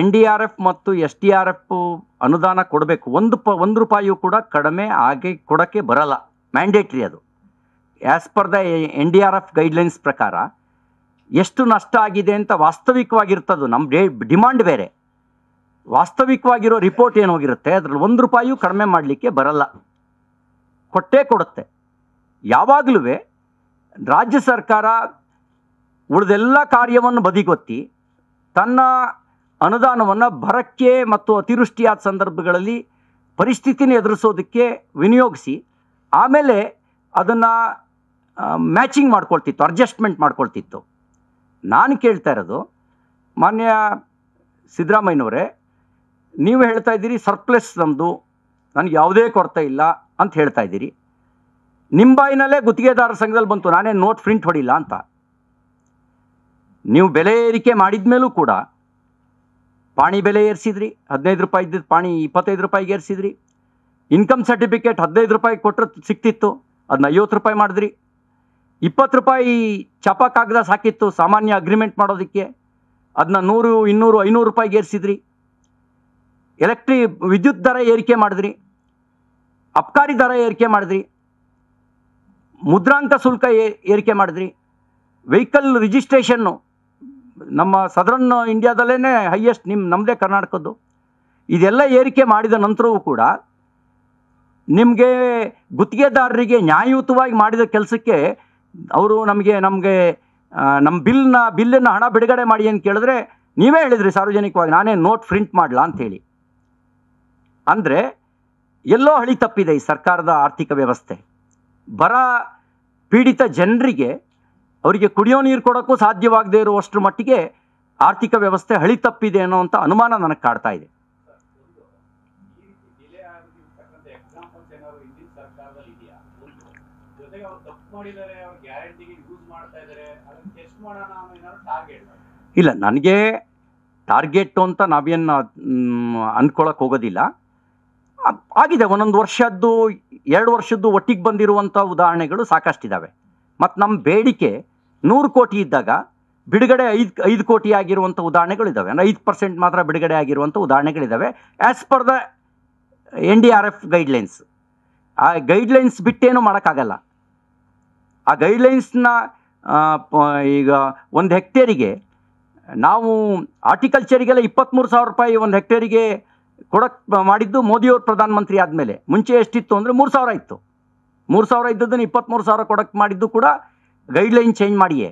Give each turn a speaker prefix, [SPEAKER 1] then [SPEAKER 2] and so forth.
[SPEAKER 1] N D R F ಮತ್ತು S D R F ಅನುದಾನ ಕೊಡಬೇಕು ಒಂದು ಪ ಒಂದು ರೂಪಾಯಿಯೂ ಕೂಡ ಕಡಿಮೆ ಆಗಿ ಕೊಡೋಕ್ಕೆ ಬರಲ್ಲ ಮ್ಯಾಂಡೇಟ್ರಿ ಅದು as per the N D R F guidelines ಪ್ರಕಾರ ಎಷ್ಟು ನಷ್ಟ ಆಗಿದೆ ಅಂತ ವಾಸ್ತವಿಕವಾಗಿರ್ತದ್ದು ನಮ್ಮ ಡೇ ಡಿಮಾಂಡ್ ಬೇರೆ ವಾಸ್ತವಿಕವಾಗಿರೋ ರಿಪೋರ್ಟ್ ಏನು ಹೋಗಿರುತ್ತೆ ಅದರಲ್ಲಿ ಒಂದು ರೂಪಾಯಿಯೂ ಕಡಿಮೆ ಮಾಡಲಿಕ್ಕೆ ಬರಲ್ಲ ಕೊಟ್ಟೇ ಕೊಡುತ್ತೆ ಯಾವಾಗಲೂ ರಾಜ್ಯ ಸರ್ಕಾರ ಉಳಿದೆಲ್ಲ ಕಾರ್ಯವನ್ನು ಬದಿಗೊತ್ತಿ ತನ್ನ ಅನುದಾನವನ್ನು ಬರಕ್ಕೆ ಮತ್ತು ಅತಿವೃಷ್ಟಿಯಾದ ಸಂದರ್ಭಗಳಲ್ಲಿ ಪರಿಸ್ಥಿತಿನ ಎದುರಿಸೋದಕ್ಕೆ ವಿನಿಯೋಗಿಸಿ ಆಮೇಲೆ ಅದನ್ನು ಮ್ಯಾಚಿಂಗ್ ಮಾಡ್ಕೊಳ್ತಿತ್ತು ಅಡ್ಜಸ್ಟ್ಮೆಂಟ್ ಮಾಡ್ಕೊಳ್ತಿತ್ತು ನಾನು ಕೇಳ್ತಾ ಇರೋದು ಮಾನ್ಯ ಸಿದ್ದರಾಮಯ್ಯನವರೇ ನೀವು ಹೇಳ್ತಾ ಇದ್ದೀರಿ ಸರ್ಪ್ಲಸ್ ನಮ್ಮದು ನನಗೆ ಯಾವುದೇ ಕೊರತೆ ಇಲ್ಲ ಅಂತ ಹೇಳ್ತಾ ಇದ್ದೀರಿ ನಿಮ್ಮ ಬಾಯಿನಲ್ಲೇ ಗುತ್ತಿಗೆದಾರರ ಸಂಘದಲ್ಲಿ ಬಂತು ನಾನೇ ನೋಟ್ ಪ್ರಿಂಟ್ ಹೊಡಿಲ್ಲ ಅಂತ ನೀವು ಬೆಲೆ ಏರಿಕೆ ಮಾಡಿದ ಮೇಲೂ ಕೂಡ ಪಾಣಿ ಬೆಲೆ ಏರಿಸಿದ್ರಿ ಹದಿನೈದು ರೂಪಾಯಿ ಇದ್ದಿದ್ದು ಪಾಣಿ ಇಪ್ಪತ್ತೈದು ರೂಪಾಯಿಗೆ ಏರಿಸಿದ್ರಿ ಇನ್ಕಮ್ ಸರ್ಟಿಫಿಕೇಟ್ ಹದಿನೈದು ರೂಪಾಯಿ ಕೊಟ್ಟರೆ ಸಿಕ್ತಿತ್ತು ಅದನ್ನ ಐವತ್ತು ರೂಪಾಯಿ ಮಾಡಿದ್ರಿ ಇಪ್ಪತ್ತು ರೂಪಾಯಿ ಚಾಪಾ ಕಾಗದ ಸಾಕಿತ್ತು ಸಾಮಾನ್ಯ ಅಗ್ರಿಮೆಂಟ್ ಮಾಡೋದಕ್ಕೆ ಅದನ್ನ ನೂರು ಇನ್ನೂರು ಐನೂರು ರೂಪಾಯಿಗೆ ಏರಿಸಿದ್ರಿ ಎಲೆಕ್ಟ್ರಿ ವಿದ್ಯುತ್ ದರ ಏರಿಕೆ ಮಾಡಿದ್ರಿ ಅಬ್ಕಾರಿ ದರ ಏರಿಕೆ ಮಾಡಿದ್ರಿ ಮುದ್ರಾಂಕ ಶುಲ್ಕ ಏರಿಕೆ ಮಾಡಿದ್ರಿ ವೆಹಿಕಲ್ ರಿಜಿಸ್ಟ್ರೇಷನ್ನು ನಮ್ಮ ಸದರ್ನ್ ಇಂಡಿಯಾದಲ್ಲೇ ಹೈಯೆಸ್ಟ್ ನಿಮ್ಮ ನಮ್ಮದೇ ಕರ್ನಾಟಕದ್ದು ಇದೆಲ್ಲ ಏರಿಕೆ ಮಾಡಿದ ನಂತರವೂ ಕೂಡ ನಿಮಗೆ ಗುತ್ತಿಗೆದಾರರಿಗೆ ನ್ಯಾಯಯುತವಾಗಿ ಮಾಡಿದ ಕೆಲಸಕ್ಕೆ ಅವರು ನಮಗೆ ನಮಗೆ ನಮ್ಮ ಬಿಲ್ನ ಬಿಲ್ಲನ್ನು ಹಣ ಬಿಡುಗಡೆ ಮಾಡಿ ಅಂತ ಕೇಳಿದ್ರೆ ನೀವೇ ಹೇಳಿದ್ರಿ ಸಾರ್ವಜನಿಕವಾಗಿ ನಾನೇ ನೋಟ್ ಪ್ರಿಂಟ್ ಮಾಡಲ ಅಂಥೇಳಿ ಅಂದರೆ ಎಲ್ಲೋ ಹಳಿ ತಪ್ಪಿದೆ ಈ ಸರ್ಕಾರದ ಆರ್ಥಿಕ ವ್ಯವಸ್ಥೆ ಬರ ಪೀಡಿತ ಜನರಿಗೆ ಅವರಿಗೆ ಕುಡಿಯೋ ನೀರು ಕೊಡೋಕ್ಕೂ ಸಾಧ್ಯವಾಗದೇ ಇರುವಷ್ಟರ ಮಟ್ಟಿಗೆ ಆರ್ಥಿಕ ವ್ಯವಸ್ಥೆ ಹಳಿ ಹಳಿತಪ್ಪಿದೆ ಅನ್ನೋವಂಥ ಅನುಮಾನ ನನಗೆ ಕಾಡ್ತಾ ಇದೆ ಇಲ್ಲ ನನಗೆ ಟಾರ್ಗೆಟ್ ಅಂತ ನಾವೇನು ಅಂದ್ಕೊಳಕ್ಕೆ ಹೋಗೋದಿಲ್ಲ ಆಗಿದೆ ಒಂದೊಂದು ವರ್ಷದ್ದು ಎರಡು ವರ್ಷದ್ದು ಒಟ್ಟಿಗೆ ಬಂದಿರುವಂಥ ಉದಾಹರಣೆಗಳು ಸಾಕಷ್ಟಿದ್ದಾವೆ ಮತ್ತು ನಮ್ಮ ಬೇಡಿಕೆ ನೂರು ಕೋಟಿ ಇದ್ದಾಗ ಬಿಡುಗಡೆ ಐದು ಐದು ಕೋಟಿ ಆಗಿರುವಂಥ ಉದಾಹರಣೆಗಳಿದ್ದಾವೆ ಅಂದರೆ ಐದು ಪರ್ಸೆಂಟ್ ಮಾತ್ರ ಬಿಡುಗಡೆ ಆಗಿರುವಂಥ ಉದಾಹರಣೆಗಳಿದ್ದಾವೆ as per the N D R F guidelines ಆ ಗೈಡ್ಲೈನ್ಸ್ ಬಿಟ್ಟೇನು ಮಾಡೋಕ್ಕಾಗಲ್ಲ ಆ ಗೈಡ್ಲೈನ್ಸ್ನ ಈಗ ಒಂದು ಹೆಕ್ಟೇರಿಗೆ ನಾವು ಆರ್ಟಿಕಲ್ಚರಿಗೆಲ್ಲ ಇಪ್ಪತ್ತ್ಮೂರು ಸಾವಿರ ರೂಪಾಯಿ ಒಂದು ಹೆಕ್ಟೇರಿಗೆ ಕೊಡಕ್ಕೆ ಮಾಡಿದ್ದು ಮೋದಿಯವರು ಪ್ರಧಾನಮಂತ್ರಿ ಆದಮೇಲೆ ಮುಂಚೆ ಎಷ್ಟಿತ್ತು ಅಂದರೆ ಮೂರು ಸಾವಿರ ಇತ್ತು ಮೂರು ಸಾವಿರ ಇದ್ದದ್ದನ್ನು ಇಪ್ಪತ್ತ್ಮೂರು ಸಾವಿರ ಕೊಡಕ್ಕೆ ಮಾಡಿದ್ದು ಕೂಡ ಗೈಡ್ಲೈನ್ ಚೇಂಜ್ ಮಾಡಿಯೇ